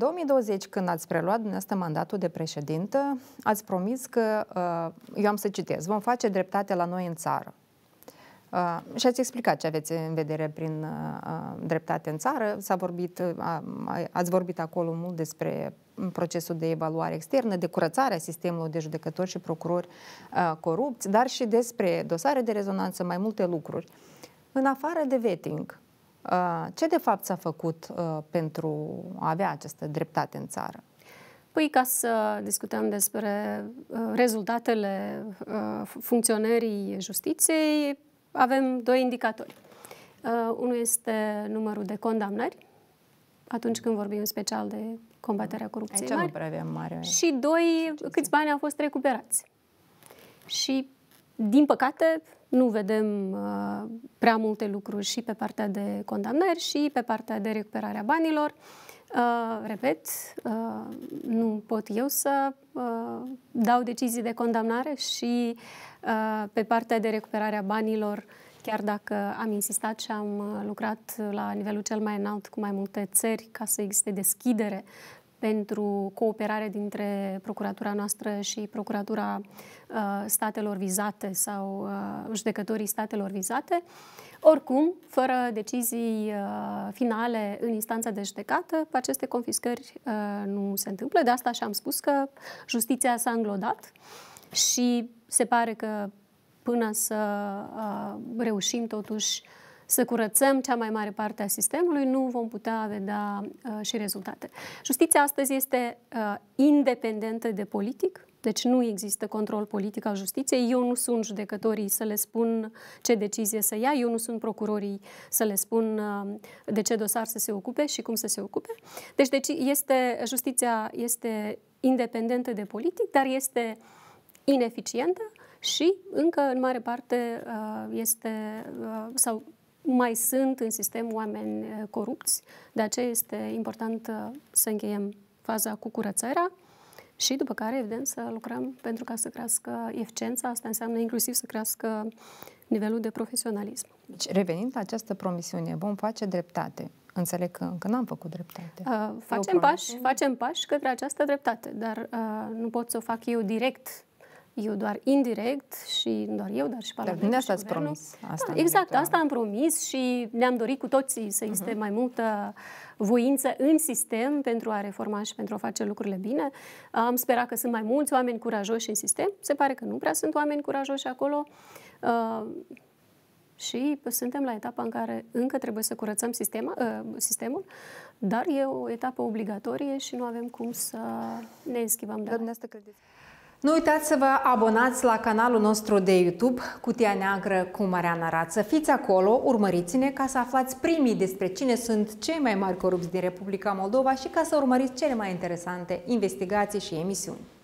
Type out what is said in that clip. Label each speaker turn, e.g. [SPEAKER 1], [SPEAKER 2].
[SPEAKER 1] 2020, când ați preluat asta mandatul de președintă, ați promis că, uh, eu am să citez, vom face dreptate la noi în țară. Uh, și ați explicat ce aveți în vedere prin uh, uh dreptate în țară. S-a vorbit, uh, ați vorbit acolo mult despre mm, procesul de evaluare externă, de curățarea sistemului de judecători și procurori uh, corupți, dar și despre dosare de rezonanță, mai multe lucruri. În afară de vetting, Uh, ce de fapt s-a făcut uh, pentru a avea această dreptate în țară?
[SPEAKER 2] Păi ca să discutăm despre uh, rezultatele funcționării justiției, avem doi indicatori. Unul este numărul de condamnări, atunci când vorbim special de combaterea corupției Aici mari. nu prea
[SPEAKER 1] avem mare... Și
[SPEAKER 2] doi, câți bani au fost recuperați. Și, din păcate, nu vedem uh, prea multe lucruri și pe partea de condamnări și pe partea de recuperarea banilor. Uh, repet, uh, nu pot eu să uh, dau decizii de condamnare și uh, pe partea de recuperare a banilor, chiar dacă am insistat și am uh, lucrat la nivelul cel mai înalt cu mai multe țări ca să existe deschidere pentru cooperare dintre procuratura noastră și procuratura uh, statelor vizate sau uh, judecătorii statelor vizate. Oricum, fără decizii uh, finale în instanța de judecată, aceste confiscări uh, nu se întâmplă. De asta și-am spus că justiția s-a înglodat și se pare că până să uh, reușim totuși uh, să curățăm cea mai mare parte a sistemului, nu vom putea vedea uh, și rezultate. Justiția astăzi este uh, independentă de politic, deci nu există control politic al justiției. Eu nu sunt judecătorii să le spun ce decizie să ia, eu nu sunt procurorii să le spun uh, de ce dosar să se ocupe și cum să se ocupe. Deci, deci este, justiția este independentă de politic, dar este ineficientă și încă în mare parte uh, este uh, sau mai sunt în sistem oameni eh, corupți, de aceea este important eh, să încheiem faza cu curățarea și după care, evident, să lucrăm pentru ca să crească eficiența. Asta înseamnă inclusiv să crească nivelul de profesionalism.
[SPEAKER 1] Deci, revenind la această promisiune, vom face dreptate. Înțeleg că încă n-am făcut dreptate.
[SPEAKER 2] Uh, facem, pași, facem pași către această dreptate, dar uh, nu pot să o fac eu direct eu doar indirect și nu doar eu, dar și Parlamentul. Dar asta ați promis.
[SPEAKER 1] Asta da, exact,
[SPEAKER 2] asta am promis și ne-am dorit cu toții să existe uh-huh. mai multă voință în sistem pentru a reforma și pentru a face lucrurile bine. Am sperat că sunt mai mulți oameni curajoși în sistem. Se pare că nu prea sunt oameni curajoși acolo. Uh, și suntem la etapa în care încă trebuie să curățăm sistema, uh, sistemul, dar e o etapă obligatorie și nu avem cum să ne înschivăm de la. Nu uitați să vă abonați
[SPEAKER 1] la canalul nostru de YouTube, Cutia Neagră cu Mariana Rață. Fiți acolo, urmăriți-ne ca să aflați primii despre cine sunt cei mai mari corupți din Republica Moldova și ca să urmăriți cele mai interesante investigații și emisiuni.